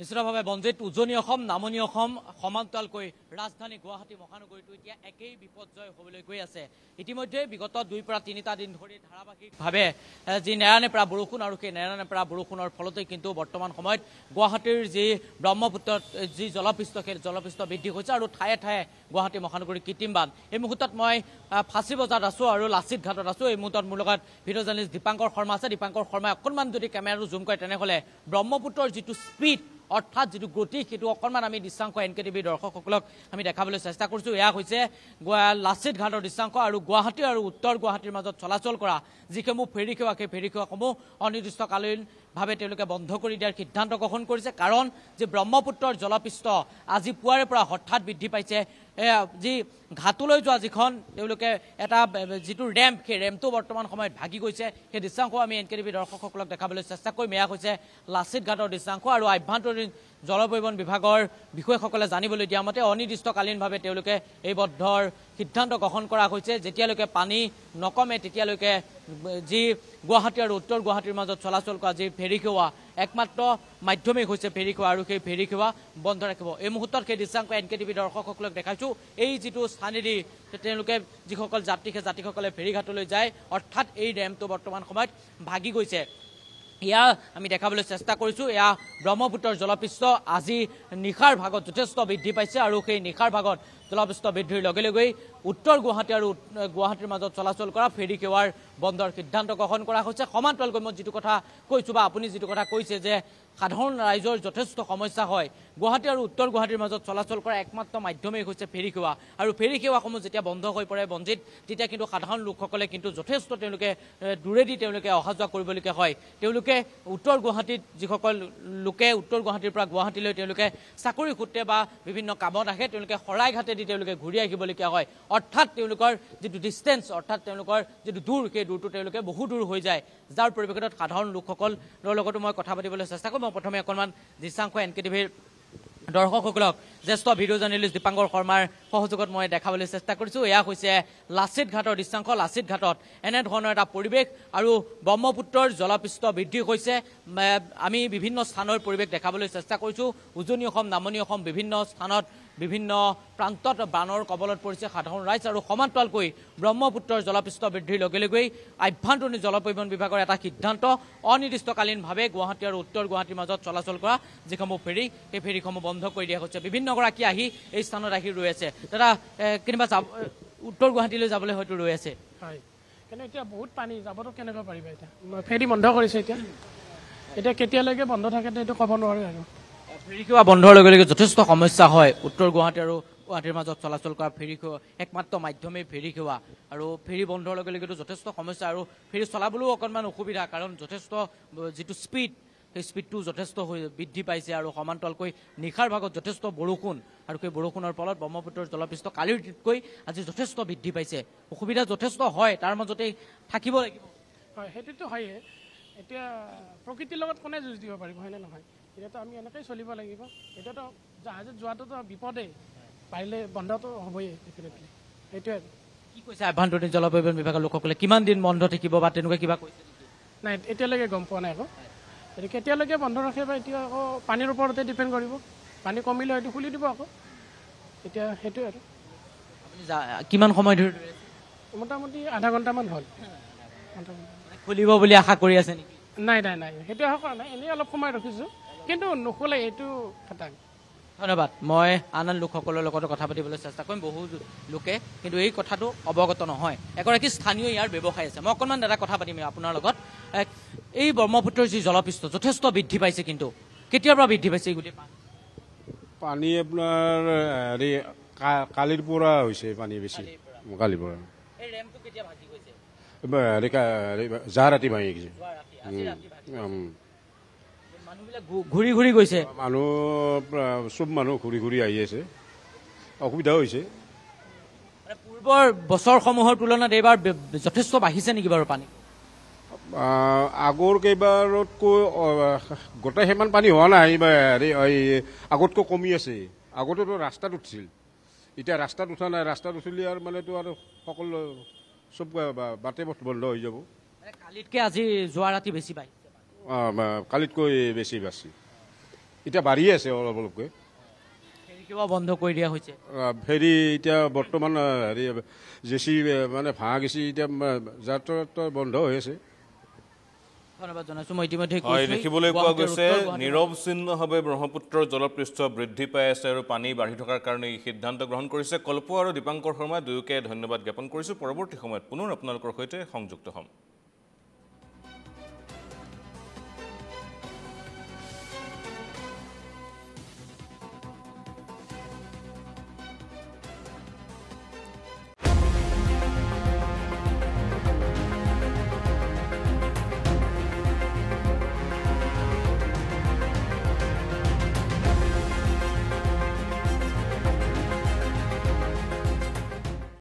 নিশ্চিতভাৱে বঞ্জিত উজনি অসম নামনি অসম সমান্তৰালকৈ ৰাজধানী গুৱাহাটী মহানগৰীটো এতিয়া একেই বিপৰ্যয় হ'বলৈ গৈ আছে ইতিমধ্যে বিগত দুইৰ পৰা তিনিটা দিন ধৰি ধাৰাবাহিকভাৱে যি নেৰানেপেৰা বৰষুণ আৰু সেই নেৰানেপেৰা বৰষুণৰ ফলতে কিন্তু বৰ্তমান সময়ত গুৱাহাটীৰ যি ব্ৰহ্মপুত্ৰত যি জলপৃষ্ঠ সেই জলপৃষ্ঠ বৃদ্ধি হৈছে আৰু ঠায়ে ঠায়ে গুৱাহাটী মহানগৰীৰ কৃত্ৰিম বান্ধ এই মুহূৰ্তত মই ফাঁচী বজাৰত আছোঁ আৰু লাচিত ঘাটত আছোঁ এই মুহূৰ্তত মোৰ লগত ভিডিঅ' জাৰ্নেলিষ্ট দীপাংকৰ শৰ্মা আছে দীপাংকৰ শৰ্মাই অকণমান যদি কেমেৰাটো জুম কৰে তেনেহ'লে ব্ৰহ্মপুত্ৰৰ যিটো স্পীড অৰ্থাৎ যিটো গতি সেইটো অকণমান আমি দৃশ্যাংশ এন কে টিভিৰ দৰ্শকসকলক আমি দেখাবলৈ চেষ্টা কৰিছোঁ এয়া হৈছে লাচিত ঘাটৰ দৃশ্যাংশ আৰু গুৱাহাটী আৰু উত্তৰ গুৱাহাটীৰ মাজত চলাচল কৰা যিসমূহ ফেৰী সেৱা সেই ফেৰী সেৱাসমূহ অনিৰ্দিষ্টকালীন ভাবে তেওঁলোকে বন্ধ কৰি দিয়াৰ সিদ্ধান্ত গ্ৰহণ কৰিছে কাৰণ যি ব্ৰহ্মপুত্ৰৰ জলপৃষ্ঠ আজি পুৱাৰে পৰা হঠাৎ বৃদ্ধি পাইছে যি ঘাটলৈ যোৱা যিখন তেওঁলোকে এটা যিটো ৰেম্প সেই ৰেম্পটো বৰ্তমান সময়ত ভাগি গৈছে সেই দৃশ্যাংশ আমি এন কে টি টিভিৰ দৰ্শকসকলক দেখাবলৈ চেষ্টা কৰিম এয়া হৈছে লাচিত ঘাটৰ দৃশ্যাংশ আৰু আভ্যন্তৰীণ জলপৰিবহণ বিভাগৰ বিষয়াসকলে জানিবলৈ দিয়া মতে অনিৰ্দিষ্টকালীনভাৱে তেওঁলোকে এই বদ্ধৰ সিদ্ধান্ত গ্ৰহণ কৰা হৈছে যেতিয়ালৈকে পানী নকমে তেতিয়ালৈকে যি গুৱাহাটী আৰু উত্তৰ গুৱাহাটীৰ মাজত চলাচল কৰা যি ফেৰী সেৱা একমাত্ৰ মাধ্যমেই হৈছে ফেৰী সেৱা আৰু সেই ফেৰী সেৱা বন্ধ ৰাখিব এই মুহূৰ্তত সেই দৃশ্যাংক এন কে টি টিভি দৰ্শকসকলক দেখাইছোঁ এই যিটো স্থানেদি তেওঁলোকে যিসকল যাত্ৰী সেই যাত্ৰীসকলে ফেৰীঘাটলৈ যায় অৰ্থাৎ এই ডেমটো বৰ্তমান সময়ত ভাগি গৈছে এয়া আমি দেখাবলৈ চেষ্টা কৰিছোঁ এয়া ব্ৰহ্মপুত্ৰৰ জলপৃষ্ঠ আজি নিশাৰ ভাগত যথেষ্ট বৃদ্ধি পাইছে আৰু সেই নিশাৰ ভাগত জলপৃষ্ঠ বৃদ্ধিৰ লগে লগেই উত্তৰ গুৱাহাটী আৰু গুৱাহাটীৰ মাজত চলাচল কৰা ফেৰী সেৱাৰ বন্ধৰ সিদ্ধান্ত গ্ৰহণ কৰা হৈছে সমান্তৰালকৈ মই যিটো কথা কৈছোঁ বা আপুনি যিটো কথা কৈছে যে সাধাৰণ ৰাইজৰ যথেষ্ট সমস্যা হয় গুৱাহাটী আৰু উত্তৰ গুৱাহাটীৰ মাজত চলাচল কৰা একমাত্ৰ মাধ্যমেই হৈছে ফেৰী সেৱা আৰু ফেৰী সেৱাসমূহ যেতিয়া বন্ধ হৈ পৰে বঞ্জিত তেতিয়া কিন্তু সাধাৰণ লোকসকলে কিন্তু যথেষ্ট তেওঁলোকে দূৰেদি তেওঁলোকে অহা যোৱা কৰিবলগীয়া হয় তেওঁলোকে উত্তৰ গুৱাহাটীত যিসকল লোকে উত্তৰ গুৱাহাটীৰ পৰা গুৱাহাটীলৈ তেওঁলোকে চাকৰি সূত্ৰে বা বিভিন্ন কামত আহে তেওঁলোকে শৰাইঘাটেদি তেওঁলোকে ঘূৰি আহিবলগীয়া হয় অৰ্থাৎ তেওঁলোকৰ যিটো ডিষ্টেঞ্চ অৰ্থাৎ তেওঁলোকৰ যিটো দূৰ সেই দূৰটো তেওঁলোকে বহু দূৰ হৈ যায় যাৰ পৰিপ্ৰেক্ষিতত সাধাৰণ লোকসকলৰ লগতো মই কথা পাতিবলৈ চেষ্টা কৰোঁ মই প্ৰথমে অকণমান দৃশ্যাংশ এন কে টিভিৰ দৰ্শকসকলক জ্যেষ্ঠ ভিডিঅ' জাৰ্ণেলিষ্ট দীপাংকৰ শৰ্মাৰ সহযোগত মই দেখাবলৈ চেষ্টা কৰিছোঁ এয়া হৈছে লাচিত ঘাটৰ দৃশ্যাংশ লাচিত ঘাটত এনেধৰণৰ এটা পৰিৱেশ আৰু ব্ৰহ্মপুত্ৰৰ জলপৃষ্ঠ বৃদ্ধি হৈছে আমি বিভিন্ন স্থানৰ পৰিৱেশ দেখাবলৈ চেষ্টা কৰিছোঁ উজনি অসম নামনি অসম বিভিন্ন স্থানত বিভিন্ন প্ৰান্তত বানৰ কবলত পৰিছে সাধাৰণ ৰাইজ আৰু সমান্তৰালকৈ ব্ৰহ্মপুত্ৰৰ জলপৃষ্ঠ বৃদ্ধিৰ লগে লগেই আভ্যন্তৰীণ জল পৰিবহণ বিভাগৰ এটা সিদ্ধান্ত অনিৰ্দিষ্টকালীনভাৱে গুৱাহাটী আৰু উত্তৰ গুৱাহাটীৰ মাজত চলাচল কৰা যিসমূহ ফেৰী সেই ফেৰীসমূহ বন্ধ কৰি দিয়া হৈছে বিভিন্নগৰাকী আহি এই স্থানত আহি ৰৈ আছে দাদা কেনিবা যাব উত্তৰ গুৱাহাটীলৈ যাবলৈ হয়তো ৰৈ আছে এতিয়া বহুত পানী যাবতো কেনেকৈ পাৰিবা এতিয়া ফেৰী বন্ধ কৰিছে এতিয়া এতিয়া কেতিয়ালৈকে বন্ধ থাকে এইটো ক'ব নোৱাৰোঁ আৰু ফেৰী সেৱা বন্ধৰ লগে লগে যথেষ্ট সমস্যা হয় উত্তৰ গুৱাহাটী আৰু গুৱাহাটীৰ মাজত চলাচল কৰা ফেৰী সেৱা একমাত্ৰ মাধ্যমেই ফেৰী সেৱা আৰু ফেৰী বন্ধৰ লগে লগেতো যথেষ্ট সমস্যা আৰু ফেৰী চলাবলৈও অকণমান অসুবিধা কাৰণ যথেষ্ট যিটো স্পীড সেই স্পীডটো যথেষ্ট বৃদ্ধি পাইছে আৰু সমান্তৰালকৈ নিশাৰ ভাগত যথেষ্ট বৰষুণ আৰু সেই বৰষুণৰ ফলত ব্ৰহ্মপুত্ৰৰ জলপৃষ্ঠ কালিৰ দিনতকৈ আজি যথেষ্ট বৃদ্ধি পাইছে অসুবিধা যথেষ্ট হয় তাৰ মাজতেই থাকিব লাগিব হয় সেইটোতো হয়েই এতিয়া প্ৰকৃতিৰ লগত কোনে যুঁজ দিব পাৰিব হয়নে নহয় এতিয়াতো আমি এনেকেই চলিব লাগিব এতিয়াতো জাহাজত যোৱাটোতো বিপদেই পাৰিলে বন্ধটো হ'বই ডেফিনেটলি সেইটোৱে আৰু কি কৈছে আভ্যন্তৰীণ পৰিবহণ বিভাগৰ লোকসকলে কিমান দিন বন্ধ থাকিব বা তেনেকুৱা কিবা কৈছে নাই এতিয়ালৈকে গম পোৱা নাই আকৌ গতিকে কেতিয়ালৈকে বন্ধ ৰাখে বা এতিয়া আকৌ পানীৰ ওপৰতে ডিপেণ্ড কৰিব পানী কমিলে হয়তো খুলি দিব আকৌ এতিয়া সেইটোৱে আৰু কিমান সময় ধৰি মোটামুটি আধা ঘণ্টামান হ'ল খুলিব বুলি আশা কৰি আছে নেকি নাই নাই নাই সেইটো আশা কৰা নাই এনেই অলপ সময় ৰখিছোঁ কিন্তু নুখুলে এইটো খাটাং ধন্যবাদ মই আন আন লোকসকলৰ লগতো কথা পাতিবলৈ চেষ্টা কৰিম বহু লোকে কিন্তু এই কথাটো অৱগত নহয় এগৰাকী স্থানীয় ইয়াৰ ব্যৱসায় আছে মই অকণমান দাদা কথা পাতিম আপোনাৰ লগত এই ব্ৰহ্মপুত্ৰৰ যি জলপৃষ্ঠ যথেষ্ট বৃদ্ধি পাইছে কিন্তু কেতিয়াৰ পৰা বৃদ্ধি পাইছে গোটেই পানী আপোনাৰ হেৰি কালিৰ পৰা হৈছে পানী বেছি কালিৰ পৰা ঘূৰি ঘূৰি গৈছে মানুহ চব মানুহ ঘূৰি ঘূৰি আহি আছে অসুবিধা হৈছে পূৰ্বৰ বছৰসমূহৰ তুলনাত এইবাৰ যথেষ্ট বাঢ়িছে নেকি বাৰু পানী আগৰ কেইবাৰতকৈ গোটেই সিমান পানী হোৱা নাই হেৰি আগতকৈ কমি আছে আগতেতো ৰাস্তাত উঠিছিল এতিয়া ৰাস্তাত উঠা নাই ৰাস্তাত উঠিলে আৰু মানেতো আৰু সকলো সব বাটে পথ বন্ধ হৈ যাব কালিতকৈ আজি যোৱা ৰাতি বেছি পায় কালিতকৈ বেছি বাছি এতিয়া বাঢ়ি আছে অলপ অলপকৈ বন্ধ কৰি দিয়া হৈছে ফেৰি এতিয়া বৰ্তমান হেৰি জে মানে ভাঙা গেছি এতিয়া যাত্ৰা বন্ধ হৈ আছে ধন্যবাদ জনাইছোঁ মই দেখিবলৈ পোৱা গৈছে নিৰৱচ্ছিন্নভাৱে ব্ৰহ্মপুত্ৰৰ জলপৃষ্ঠ বৃদ্ধি পাই আছে আৰু পানী বাঢ়ি থকাৰ কাৰণে এই সিদ্ধান্ত গ্ৰহণ কৰিছে কল্প আৰু দীপাংকৰ শৰ্মা দুয়োকে ধন্যবাদ জ্ঞাপন কৰিছোঁ পৰৱৰ্তী সময়ত পুনৰ আপোনালোকৰ সৈতে সংযুক্ত হ'ম